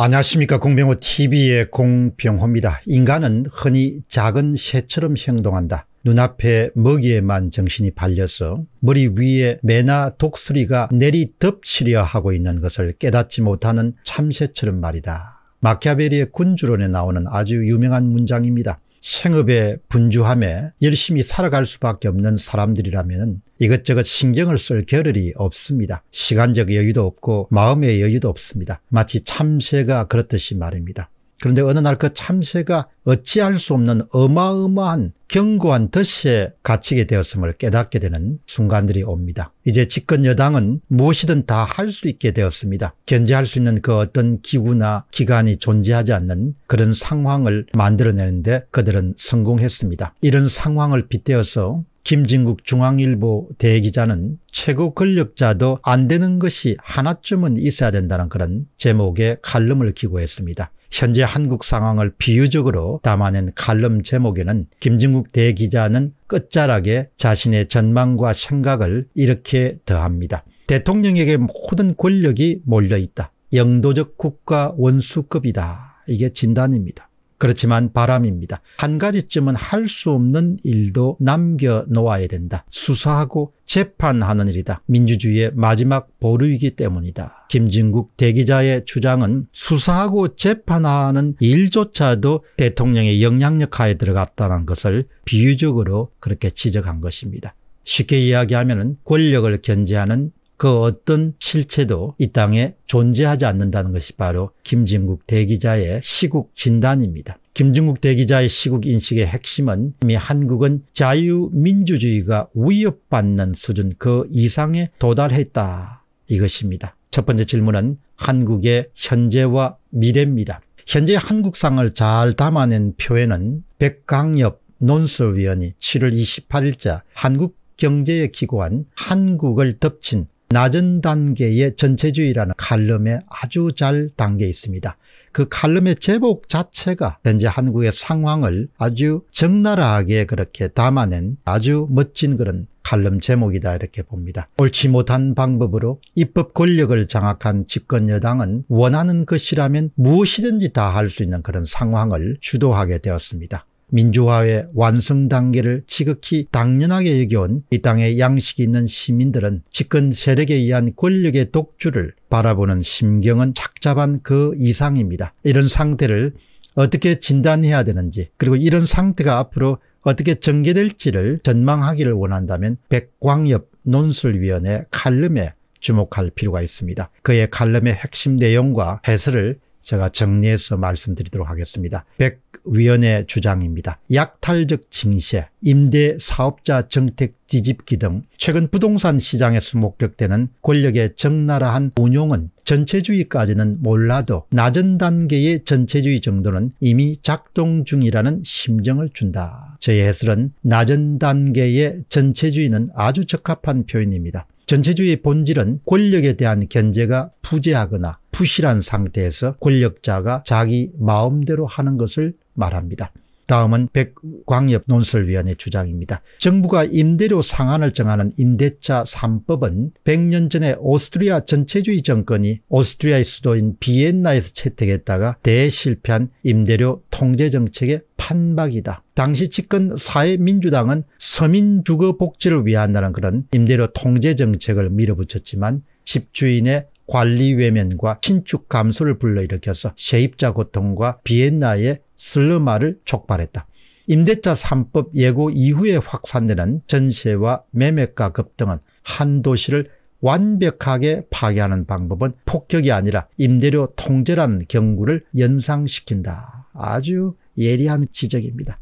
안녕하십니까 공병호 tv의 공병호입니다. 인간은 흔히 작은 새처럼 행동한다. 눈앞에 먹이에만 정신이 발려서 머리 위에 매나 독수리가 내리덮치려 하고 있는 것을 깨닫지 못하는 참새처럼 말이다. 마키아벨리의 군주론에 나오는 아주 유명한 문장입니다. 생업의 분주함에 열심히 살아갈 수밖에 없는 사람들이라면 이것저것 신경을 쓸 겨를이 없습니다. 시간적 여유도 없고 마음의 여유도 없습니다. 마치 참새가 그렇듯이 말입니다. 그런데 어느 날 그 참새가 어찌할 수 없는 어마어마한 견고한 덫에 갇히게 되었음을 깨닫게 되는 순간들이 옵니다. 이제 집권 여당은 무엇이든 다 할 수 있게 되었습니다. 견제할 수 있는 그 어떤 기구나 기관이 존재하지 않는 그런 상황을 만들어내는데 그들은 성공했습니다. 이런 상황을 빗대어서 김진국 중앙일보 대기자는 최고 권력자도 안 되는 것이 하나쯤은 있어야 된다는 그런 제목의 칼럼을 기고했습니다. 현재 한국 상황을 비유적으로 담아낸 칼럼 제목에는 김진국 대기자는 끝자락에 자신의 전망과 생각을 이렇게 더합니다. 대통령에게 모든 권력이 몰려있다. 영도적 국가 원수급이다. 이게 진단입니다. 그렇지만 바람입니다. 한 가지쯤은 할 수 없는 일도 남겨놓아야 된다. 수사하고 재판하는 일이다. 민주주의의 마지막 보루이기 때문이다. 김진국 대기자의 주장은 수사하고 재판하는 일조차도 대통령의 영향력 하에 들어갔다는 것을 비유적으로 그렇게 지적한 것입니다. 쉽게 이야기하면 권력을 견제하는 그 어떤 실체도 이 땅에 존재하지 않는다는 것이 바로 김진국 대기자의 시국 진단입니다. 김진국 대기자의 시국 인식의 핵심은 이미 한국은 자유민주주의가 위협받는 수준 그 이상에 도달했다 이것입니다. 첫 번째 질문은 한국의 현재와 미래입니다. 현재 한국상을 잘 담아낸 표에는 백강엽 논설위원이 7월 28일자 한국 경제에 기고한 한국을 덮친 낮은 단계의 전체주의라는 칼럼에 아주 잘 담겨 있습니다. 그 칼럼의 제목 자체가 현재 한국의 상황을 아주 적나라하게 그렇게 담아낸 아주 멋진 그런 칼럼 제목이다 이렇게 봅니다. 옳지 못한 방법으로 입법 권력을 장악한 집권 여당은 원하는 것이라면 무엇이든지 다 할 수 있는 그런 상황을 주도하게 되었습니다. 민주화의 완성 단계를 지극히 당연하게 여겨온 이 땅의 양식이 있는 시민들은 집권 세력에 의한 권력의 독주를 바라보는 심경은 착잡한 그 이상입니다. 이런 상태를 어떻게 진단해야 되는지 그리고 이런 상태가 앞으로 어떻게 전개될지를 전망하기를 원한다면 백광엽 논술위원회 칼럼에 주목할 필요가 있습니다. 그의 칼럼의 핵심 내용과 해설을 제가 정리해서 말씀드리도록 하겠습니다. 백 위원의 주장입니다. 약탈적 증세 임대 사업자 정택 뒤집기 등 최근 부동산 시장에서 목격되는 권력의 적나라한 운용은 전체주의까지는 몰라도 낮은 단계의 전체주의 정도는 이미 작동 중이라는 심정을 준다. 저의 해설은 낮은 단계의 전체주의는 아주 적합한 표현입니다. 전체주의의 본질은 권력에 대한 견제가 부재하거나 부실한 상태에서 권력자가 자기 마음대로 하는 것을 말합니다. 다음은 백광엽 논설위원의 주장입니다. 정부가 임대료 상한을 정하는 임대차 3법은 100년 전에 오스트리아 전체주의 정권이 오스트리아의 수도인 비엔나에서 채택했다가 대실패한 임대료 통제 정책의 판박이다. 당시 집권 사회민주당은 서민 주거 복지를 위한다는 그런 임대료 통제 정책을 밀어붙였지만 집주인의 관리 외면과 신축 감소를 불러일으켜서 세입자 고통과 비엔나의 슬럼마를 촉발했다. 임대차 3법 예고 이후에 확산되는 전세와 매매가 급등은 한 도시를 완벽하게 파괴하는 방법은 폭격이 아니라 임대료 통제라는 경구를 연상시킨다. 아주 예리한 지적입니다.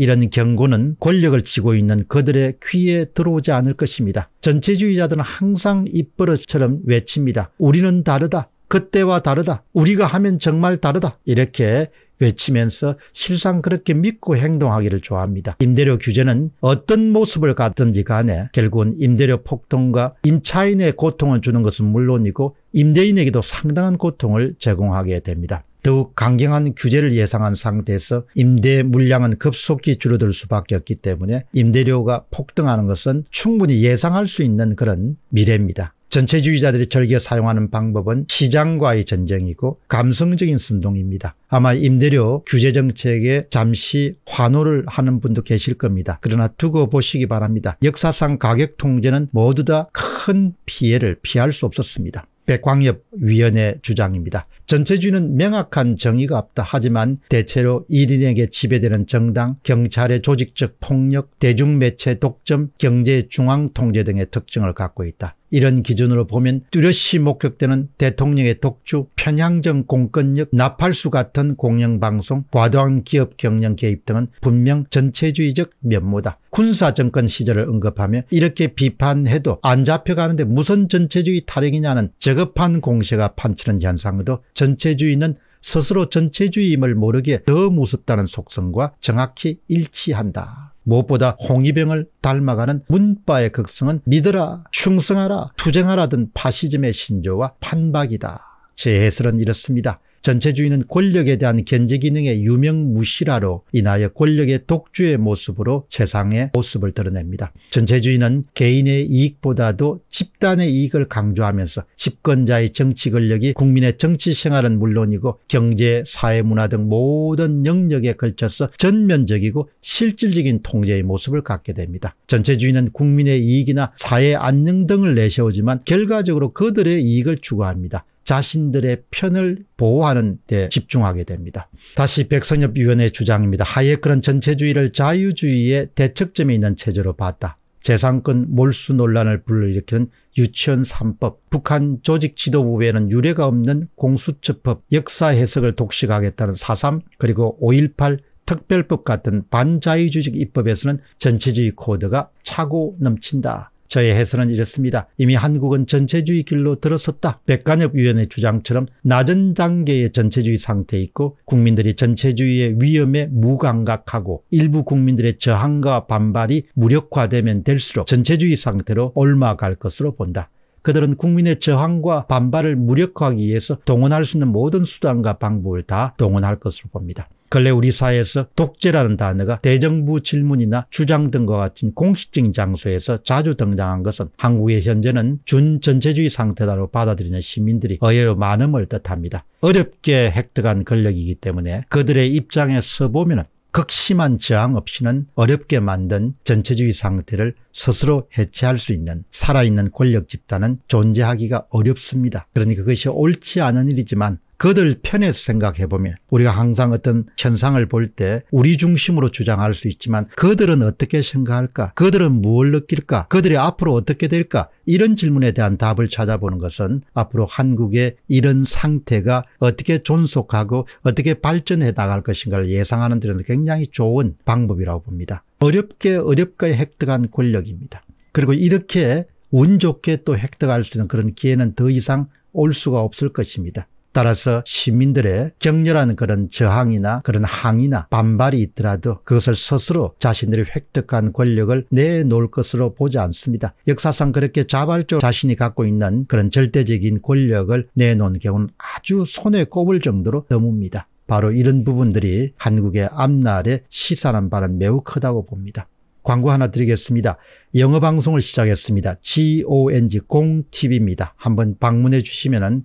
이런 경고는 권력을 쥐고 있는 그들의 귀에 들어오지 않을 것입니다. 전체주의자들은 항상 입버릇처럼 외칩니다. 우리는 다르다. 그때와 다르다. 우리가 하면 정말 다르다. 이렇게 외치면서 실상 그렇게 믿고 행동하기를 좋아합니다. 임대료 규제는 어떤 모습을 갖든지 간에 결국은 임대료 폭등과 임차인의 고통을 주는 것은 물론이고 임대인에게도 상당한 고통을 제공하게 됩니다. 더욱 강경한 규제를 예상한 상태에서 임대 물량은 급속히 줄어들 수밖에 없기 때문에 임대료가 폭등하는 것은 충분히 예상할 수 있는 그런 미래입니다. 전체주의자들이 절개 사용하는 방법은 시장과의 전쟁이고 감성적인 선동입니다. 아마 임대료 규제 정책에 잠시 환호를 하는 분도 계실 겁니다. 그러나 두고 보시기 바랍니다. 역사상 가격 통제는 모두 다 큰 피해를 피할 수 없었습니다. 백광엽 위원의 주장입니다. 전체주의는 명확한 정의가 없다. 하지만 대체로 일인에게 지배되는 정당, 경찰의 조직적 폭력, 대중매체 독점, 경제 중앙통제 등의 특징을 갖고 있다. 이런 기준으로 보면 뚜렷이 목격되는 대통령의 독주, 편향적 공권력, 나팔수 같은 공영방송, 과도한 기업 경영 개입 등은 분명 전체주의적 면모다. 군사정권 시절을 언급하며 이렇게 비판해도 안 잡혀가는데 무슨 전체주의 타령이냐는 저급한 공세가 판치는 현상도 전체주의는 스스로 전체주의임을 모르게 더 무섭다는 속성과 정확히 일치한다. 무엇보다 홍위병을 닮아가는 문바의 극성은 믿으라, 충성하라, 투쟁하라 등 파시즘의 신조와 판박이다. 제 해설은 이렇습니다. 전체주의는 권력에 대한 견제 기능의 유명무실화로 인하여 권력의 독주의 모습으로 세상의 모습을 드러냅니다. 전체주의는 개인의 이익보다도 집단의 이익을 강조하면서 집권자의 정치 권력이 국민의 정치 생활은 물론이고 경제, 사회, 문화 등 모든 영역에 걸쳐서 전면적이고 실질적인 통제의 모습을 갖게 됩니다. 전체주의는 국민의 이익이나 사회 안녕 등을 내세우지만 결과적으로 그들의 이익을 추구합니다. 자신들의 편을 보호하는 데 집중하게 됩니다. 다시 백선엽 위원의 주장입니다. 하이에크는 전체주의를 자유주의의 대척점에 있는 체제로 봤다. 재산권 몰수 논란을 불러일으키는 유치원 3법, 북한 조직 지도부에는 유례가 없는 공수처법, 역사 해석을 독식하겠다는 4.3 그리고 5.18 특별법 같은 반자유주의 입법에서는 전체주의 코드가 차고 넘친다. 저의 해설은 이렇습니다. 이미 한국은 전체주의 길로 들어섰다. 백관협위원회 주장처럼 낮은 단계의 전체주의 상태에 있고 국민들이 전체주의의 위험에 무감각하고 일부 국민들의 저항과 반발이 무력화되면 될수록 전체주의 상태로 올라갈 것으로 본다. 그들은 국민의 저항과 반발을 무력화하기 위해서 동원할 수 있는 모든 수단과 방법을 다 동원할 것으로 봅니다. 근래 우리 사회에서 독재라는 단어가 대정부 질문이나 주장 등과 같은 공식적인 장소에서 자주 등장한 것은 한국의 현재는 준전체주의 상태다로 받아들이는 시민들이 의외로 많음을 뜻합니다. 어렵게 획득한 권력이기 때문에 그들의 입장에 서보면 극심한 저항 없이는 어렵게 만든 전체주의 상태를 스스로 해체할 수 있는 살아있는 권력 집단은 존재하기가 어렵습니다. 그러니 그것이 옳지 않은 일이지만 그들 편에서 생각해 보면 우리가 항상 어떤 현상을 볼 때 우리 중심으로 주장할 수 있지만 그들은 어떻게 생각할까? 그들은 무엇 느낄까? 그들이 앞으로 어떻게 될까? 이런 질문에 대한 답을 찾아보는 것은 앞으로 한국의 이런 상태가 어떻게 존속하고 어떻게 발전해 나갈 것인가를 예상하는 데는 굉장히 좋은 방법이라고 봅니다. 어렵게 어렵게 획득한 권력입니다. 그리고 이렇게 운 좋게 또 획득할 수 있는 그런 기회는 더 이상 올 수가 없을 것입니다. 따라서 시민들의 격렬한 그런 저항이나 그런 항의나 반발이 있더라도 그것을 스스로 자신들이 획득한 권력을 내놓을 것으로 보지 않습니다. 역사상 그렇게 자발적으로 자신이 갖고 있는 그런 절대적인 권력을 내놓은 경우는 아주 손에 꼽을 정도로 드뭅니다. 바로 이런 부분들이 한국의 앞날에 시사한 바는 매우 크다고 봅니다. 광고 하나 드리겠습니다. 영어 방송을 시작했습니다. GONG 공TV입니다. 한번 방문해 주시면